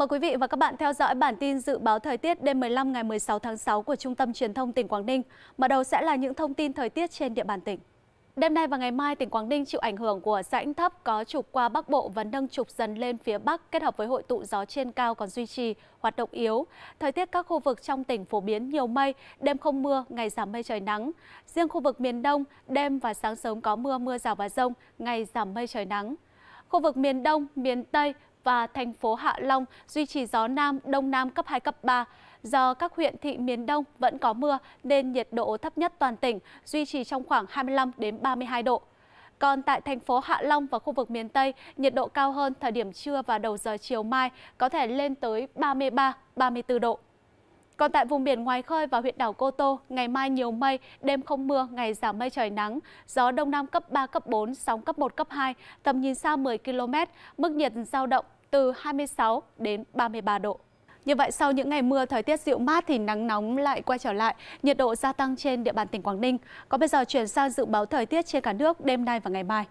Mời quý vị và các bạn theo dõi bản tin dự báo thời tiết đêm 15 ngày 16 tháng 6 của Trung tâm Truyền thông tỉnh Quảng Ninh. Mở đầu sẽ là những thông tin thời tiết trên địa bàn tỉnh. Đêm nay và ngày mai, tỉnh Quảng Ninh chịu ảnh hưởng của rãnh thấp có trục qua Bắc Bộ và nâng trục dần lên phía Bắc kết hợp với hội tụ gió trên cao còn duy trì hoạt động yếu. Thời tiết các khu vực trong tỉnh phổ biến nhiều mây, đêm không mưa, ngày giảm mây trời nắng. Riêng khu vực miền Đông, đêm và sáng sớm có mưa, mưa rào và rông, ngày giảm mây trời nắng. Khu vực miền Đông, miền Tây, và thành phố Hạ Long duy trì gió Nam, Đông Nam cấp 2, cấp 3. Do các huyện thị miền Đông vẫn có mưa nên nhiệt độ thấp nhất toàn tỉnh duy trì trong khoảng 25 đến 32 độ. Còn tại thành phố Hạ Long và khu vực miền Tây, nhiệt độ cao hơn thời điểm trưa và đầu giờ chiều mai có thể lên tới 33, 34 độ. Còn tại vùng biển ngoài khơi và huyện đảo Cô Tô, ngày mai nhiều mây, đêm không mưa, ngày giảm mây trời nắng, gió đông nam cấp 3, cấp 4, sóng cấp 1, cấp 2, tầm nhìn xa 10 km, mức nhiệt giao động từ 26 đến 33 độ. Như vậy sau những ngày mưa thời tiết dịu mát thì nắng nóng lại quay trở lại, nhiệt độ gia tăng trên địa bàn tỉnh Quảng Ninh. Còn bây giờ chuyển sang dự báo thời tiết trên cả nước đêm nay và ngày mai.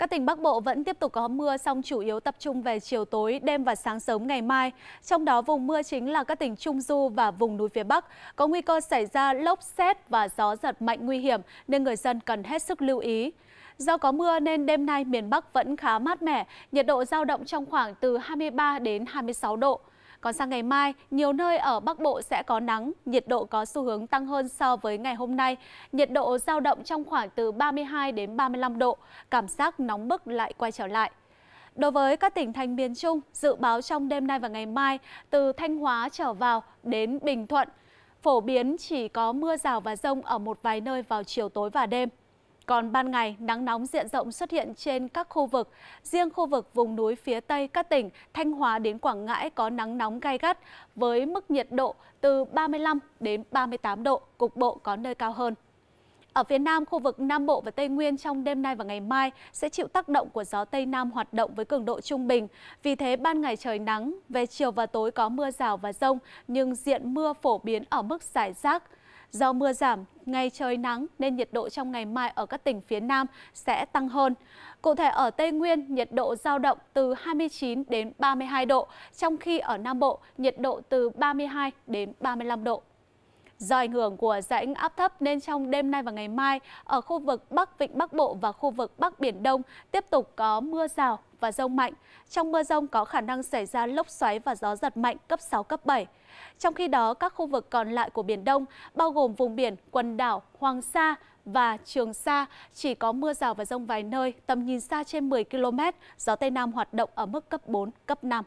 Các tỉnh Bắc Bộ vẫn tiếp tục có mưa song chủ yếu tập trung về chiều tối, đêm và sáng sớm ngày mai. Trong đó vùng mưa chính là các tỉnh Trung Du và vùng núi phía Bắc có nguy cơ xảy ra lốc xét và gió giật mạnh nguy hiểm nên người dân cần hết sức lưu ý. Do có mưa nên đêm nay miền Bắc vẫn khá mát mẻ, nhiệt độ giao động trong khoảng từ 23 đến 26 độ. Còn sang ngày mai, nhiều nơi ở Bắc Bộ sẽ có nắng, nhiệt độ có xu hướng tăng hơn so với ngày hôm nay. Nhiệt độ giao động trong khoảng từ 32 đến 35 độ, cảm giác nóng bức lại quay trở lại. Đối với các tỉnh thành miền Trung, dự báo trong đêm nay và ngày mai, từ Thanh Hóa trở vào đến Bình Thuận, phổ biến chỉ có mưa rào và rông ở một vài nơi vào chiều tối và đêm. Còn ban ngày, nắng nóng diện rộng xuất hiện trên các khu vực. Riêng khu vực vùng núi phía Tây các tỉnh Thanh Hóa đến Quảng Ngãi có nắng nóng gai gắt với mức nhiệt độ từ 35 đến 38 độ, cục bộ có nơi cao hơn. Ở phía Nam, khu vực Nam Bộ và Tây Nguyên trong đêm nay và ngày mai sẽ chịu tác động của gió Tây Nam hoạt động với cường độ trung bình. Vì thế, ban ngày trời nắng, về chiều và tối có mưa rào và rông, nhưng diện mưa phổ biến ở mức giải rác. Do mưa giảm, ngày trời nắng nên nhiệt độ trong ngày mai ở các tỉnh phía Nam sẽ tăng hơn. Cụ thể ở Tây Nguyên, nhiệt độ giao động từ 29 đến 32 độ, trong khi ở Nam Bộ, nhiệt độ từ 32 đến 35 độ. Do ảnh hưởng của rãnh áp thấp nên trong đêm nay và ngày mai, ở khu vực Bắc Vịnh Bắc Bộ và khu vực Bắc Biển Đông tiếp tục có mưa rào và rông mạnh. Trong mưa rông có khả năng xảy ra lốc xoáy và gió giật mạnh cấp 6, cấp 7. Trong khi đó, các khu vực còn lại của Biển Đông, bao gồm vùng biển, quần đảo, Hoàng Sa và Trường Sa, chỉ có mưa rào và rông vài nơi, tầm nhìn xa trên 10 km, gió Tây Nam hoạt động ở mức cấp 4, cấp 5.